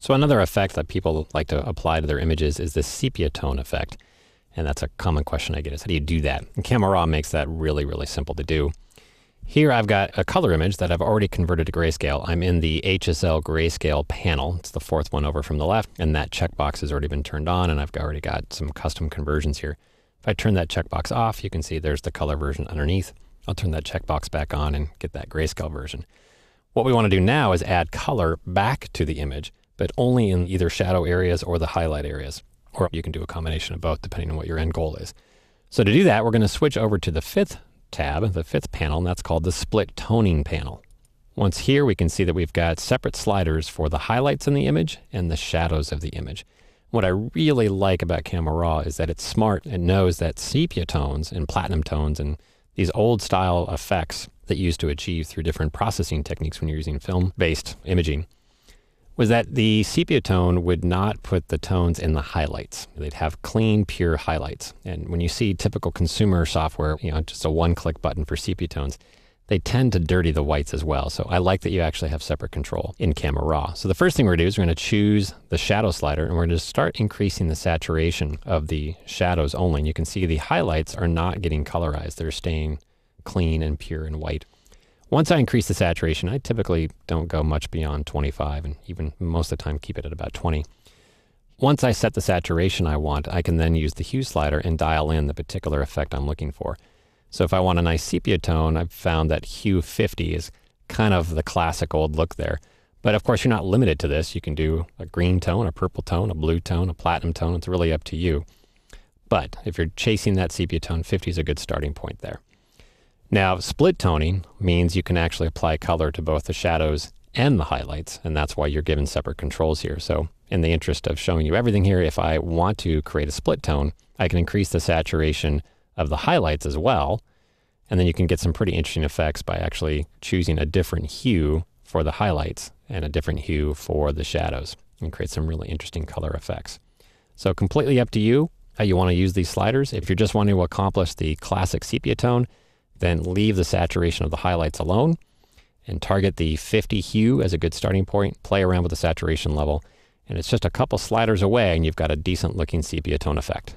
So another effect that people like to apply to their images is the sepia tone effect. And that's a common question I get is how do you do that? And Camera Raw makes that really, really simple to do. Here I've got a color image that I've already converted to grayscale. I'm in the HSL grayscale panel. It's the fourth one over from the left. And that checkbox has already been turned on and I've already got some custom conversions here. If I turn that checkbox off, you can see there's the color version underneath. I'll turn that checkbox back on and get that grayscale version. What we want to do now is add color back to the image but only in either shadow areas or the highlight areas. Or you can do a combination of both depending on what your end goal is. So to do that, we're going to switch over to the fifth tab, the fifth panel, and that's called the split toning panel. Once here, we can see that we've got separate sliders for the highlights in the image and the shadows of the image. What I really like about Camera Raw is that it's smart and knows that sepia tones and platinum tones and these old style effects that you used to achieve through different processing techniques when you're using film based imaging was that the sepia tone would not put the tones in the highlights. They'd have clean, pure highlights. And when you see typical consumer software, you know, just a one-click button for sepia tones, they tend to dirty the whites as well. So I like that you actually have separate control in Camera Raw. So the first thing we're gonna do is we're gonna choose the shadow slider and we're gonna start increasing the saturation of the shadows only. And you can see the highlights are not getting colorized. They're staying clean and pure and white. Once I increase the saturation, I typically don't go much beyond 25 and even most of the time keep it at about 20. Once I set the saturation I want, I can then use the hue slider and dial in the particular effect I'm looking for. So if I want a nice sepia tone, I've found that hue 50 is kind of the classic old look there. But of course, you're not limited to this. You can do a green tone, a purple tone, a blue tone, a platinum tone. It's really up to you. But if you're chasing that sepia tone, 50 is a good starting point there. Now, split toning means you can actually apply color to both the shadows and the highlights, and that's why you're given separate controls here. So in the interest of showing you everything here, if I want to create a split tone, I can increase the saturation of the highlights as well, and then you can get some pretty interesting effects by actually choosing a different hue for the highlights and a different hue for the shadows and create some really interesting color effects. So completely up to you how you want to use these sliders. If you're just wanting to accomplish the classic sepia tone, then leave the saturation of the highlights alone and target the 50 hue as a good starting point. Play around with the saturation level, and it's just a couple sliders away, and you've got a decent looking sepia tone effect.